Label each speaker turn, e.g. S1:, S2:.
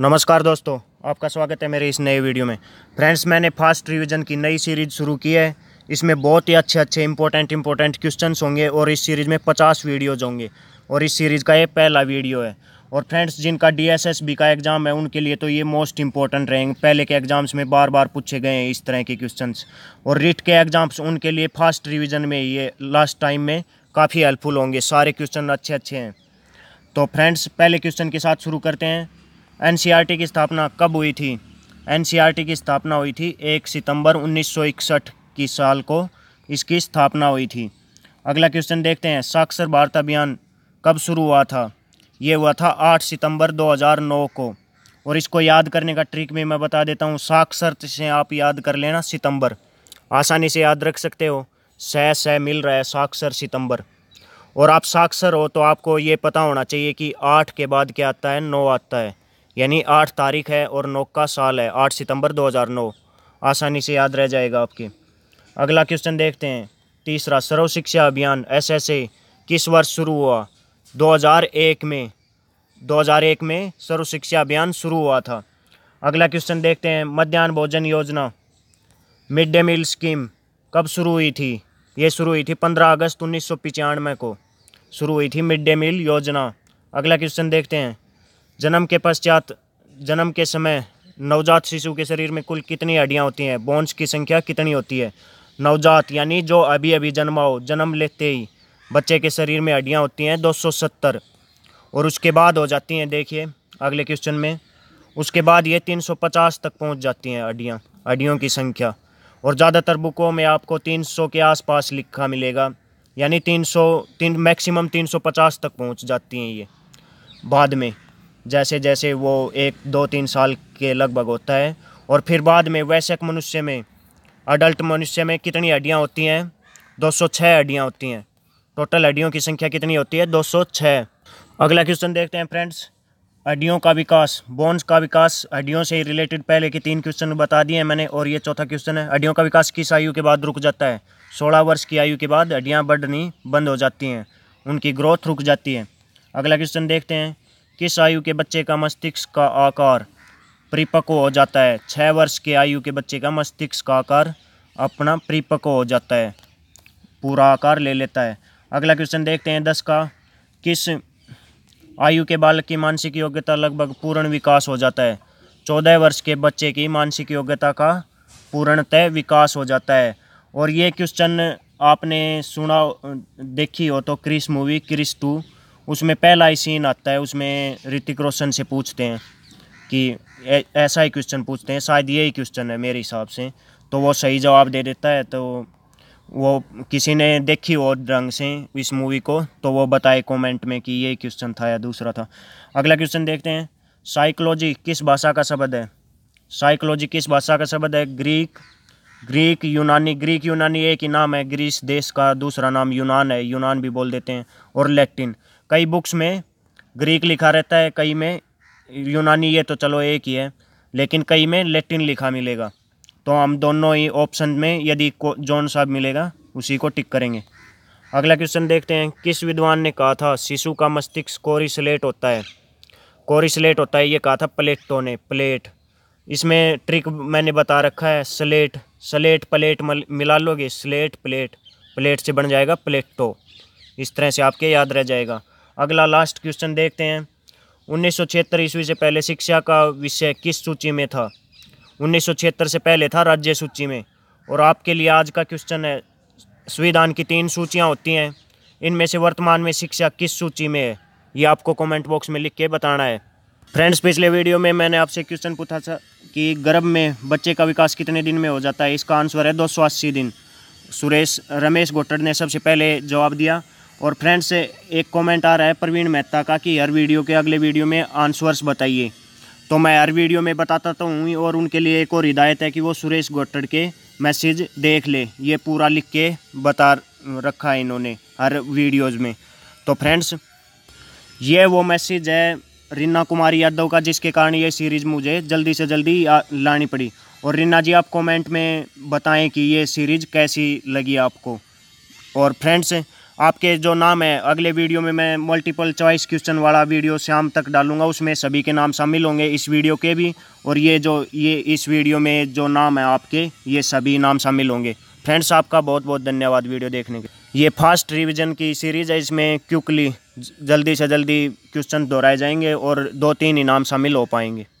S1: नमस्कार दोस्तों आपका स्वागत है मेरे इस नए वीडियो में फ्रेंड्स मैंने फास्ट रिवीजन की नई सीरीज शुरू की है इसमें बहुत ही अच्छे अच्छे इंपॉर्टेंट इंपॉर्टेंट क्वेश्चंस होंगे और इस सीरीज़ में पचास वीडियोज होंगे और इस सीरीज़ का ये पहला वीडियो है और फ्रेंड्स जिनका डी एस एस बी का एग्ज़ाम है उनके लिए तो ये मोस्ट इंपॉर्टेंट रहेंगे पहले के एग्ज़ाम्स में बार बार पूछे गए हैं इस तरह के क्वेश्चंस और रिट के एग्ज़ाम्स उनके लिए फास्ट रिवीजन में ये लास्ट टाइम में काफ़ी हेल्पफुल होंगे सारे क्वेश्चन अच्छे अच्छे हैं तो फ्रेंड्स पहले क्वेश्चन के साथ शुरू करते हैं एन की स्थापना कब हुई थी एन की स्थापना हुई थी एक सितंबर 1961 की साल को इसकी स्थापना हुई थी अगला क्वेश्चन देखते हैं साक्षर भारत अभियान कब शुरू हुआ था ये हुआ था 8 सितंबर 2009 को और इसको याद करने का ट्रिक भी मैं बता देता हूँ साक्षर से आप याद कर लेना सितंबर आसानी से याद रख सकते हो सह सह मिल रहा है साक्षर सितंबर और आप साक्षर हो तो आपको ये पता होना चाहिए कि आठ के बाद क्या आता है नौ आता है यानी आठ तारीख है और नौ का साल है आठ सितंबर 2009 आसानी से याद रह जाएगा आपके अगला क्वेश्चन देखते हैं तीसरा सर्व शिक्षा अभियान ए किस वर्ष शुरू हुआ 2001 में 2001 में सर्व शिक्षा अभियान शुरू हुआ था अगला क्वेश्चन देखते हैं मध्यान्ह भोजन योजना मिड डे मील स्कीम कब शुरू हुई थी ये शुरू हुई थी पंद्रह अगस्त उन्नीस को शुरू हुई थी मिड डे मील योजना अगला क्वेश्चन देखते हैं जन्म के पश्चात जन्म के समय नवजात शिशु के शरीर में कुल कितनी हड्डियाँ होती हैं बोन्स की संख्या कितनी होती है नवजात यानी जो अभी अभी जन्मा हो जन्म लेते ही बच्चे के शरीर में हड्डियाँ होती हैं 270 और उसके बाद हो जाती हैं देखिए अगले क्वेश्चन में उसके बाद ये 350 तक पहुंच जाती हैं हड्डियाँ हड्डियों की संख्या और ज़्यादातर बुकों में आपको 300 के आसपास लिखा मिलेगा यानी 300 तीन मैक्सिमम 350 तक पहुंच जाती हैं ये बाद में जैसे जैसे वो एक दो तीन साल के लगभग होता है और फिर बाद में वैश्यक मनुष्य में अडल्ट मनुष्य में कितनी हड्डियाँ होती हैं 206 हड्डियाँ होती हैं टोटल हड्डियों की संख्या कितनी होती है 206 अगला क्वेश्चन देखते हैं फ्रेंड्स हड्डियों का विकास बोन्स का विकास हड्डियों से रिलेटेड पहले के तीन क्वेश्चन बता दिए मैंने और ये चौथा क्वेश्चन है हड्डियों का विकास किस आयु के बाद रुक जाता है सोलह वर्ष की आयु के बाद हड्डियाँ बढ़नी बंद हो जाती हैं उनकी ग्रोथ रुक जाती है अगला क्वेश्चन देखते हैं किस आयु के बच्चे का मस्तिष्क का आकार परिपक्व हो जाता है छः वर्ष के आयु के बच्चे का मस्तिष्क का आकार अपना परिपक्व हो जाता है पूरा आकार ले लेता है अगला क्वेश्चन देखते हैं दस का किस आयु के बालक की मानसिक योग्यता लगभग पूर्ण विकास हो जाता है चौदह वर्ष के बच्चे की मानसिक योग्यता का पूर्णतः विकास हो जाता है और ये क्वेश्चन आपने सुना देखी हो तो क्रिस मूवी क्रिस टू उसमें पहला ही सीन आता है उसमें ऋतिक रोशन से पूछते हैं कि ऐसा ही क्वेश्चन पूछते हैं शायद यही क्वेश्चन है मेरे हिसाब से तो वो सही जवाब दे देता है तो वो किसी ने देखी और ढंग से इस मूवी को तो वो बताए कमेंट में कि ये क्वेश्चन था या दूसरा था अगला क्वेश्चन देखते हैं साइकोलॉजी किस भाषा का शब्द है साइकोलॉजी किस भाषा का शब्द है ग्रीक ग्रीक यूनानी ग्रीक यूनानी एक ही नाम है ग्रीस देश का दूसरा नाम यूनान है यूनान भी बोल देते हैं और लैटिन कई बुक्स में ग्रीक लिखा रहता है कई में यूनानी ये तो चलो एक ही है लेकिन कई में लेटिन लिखा मिलेगा तो हम दोनों ही ऑप्शन में यदि जॉन साहब मिलेगा उसी को टिक करेंगे अगला क्वेश्चन देखते हैं किस विद्वान ने कहा था शिशु का मस्तिष्क कोरिसलेट होता है कोरिसलेट होता है ये कहा था प्लेटो ने प्लेट इसमें ट्रिक मैंने बता रखा है स्लेट स्लेट प्लेट मिला लोगे स्लेट प्लेट प्लेट से बन जाएगा प्लेटो इस तरह से आपके याद रह जाएगा अगला लास्ट क्वेश्चन देखते हैं उन्नीस ईस्वी से पहले शिक्षा का विषय किस सूची में था उन्नीस से पहले था राज्य सूची में और आपके लिए आज का क्वेश्चन है संविधान की तीन सूचियाँ होती हैं इनमें से वर्तमान में शिक्षा किस सूची में है ये आपको कमेंट बॉक्स में लिख के बताना है फ्रेंड्स पिछले वीडियो में मैंने आपसे क्वेश्चन पूछा था कि गर्भ में बच्चे का विकास कितने दिन में हो जाता है इसका आंसर है दो दिन सुरेश रमेश गोटर ने सबसे पहले जवाब दिया और फ्रेंड्स एक कमेंट आ रहा है प्रवीण मेहता का कि हर वीडियो के अगले वीडियो में आंसर्स बताइए तो मैं हर वीडियो में बताता तो हूँ और उनके लिए एक और हिदायत है कि वो सुरेश गोटड़ के मैसेज देख ले ये पूरा लिख के बता रखा है इन्होंने हर वीडियोज़ में तो फ्रेंड्स ये वो मैसेज है रीना कुमारी यादव का जिसके कारण ये सीरीज़ मुझे जल्दी से जल्दी लानी पड़ी और रीना जी आप कमेंट में बताएं कि ये सीरीज़ कैसी लगी आपको और फ्रेंड्स आपके जो नाम है अगले वीडियो में मैं मल्टीपल चॉइस क्वेश्चन वाला वीडियो शाम तक डालूंगा उसमें सभी के नाम शामिल होंगे इस वीडियो के भी और ये जो ये इस वीडियो में जो नाम है आपके ये सभी नाम शामिल होंगे फ्रेंड्स आपका बहुत बहुत धन्यवाद वीडियो देखने के ये फास्ट रिविजन की सीरीज़ है इसमें क्यूकली जल्दी से जल्दी क्वेश्चन दोहराए जाएंगे और दो तीन इनाम शामिल हो पाएंगे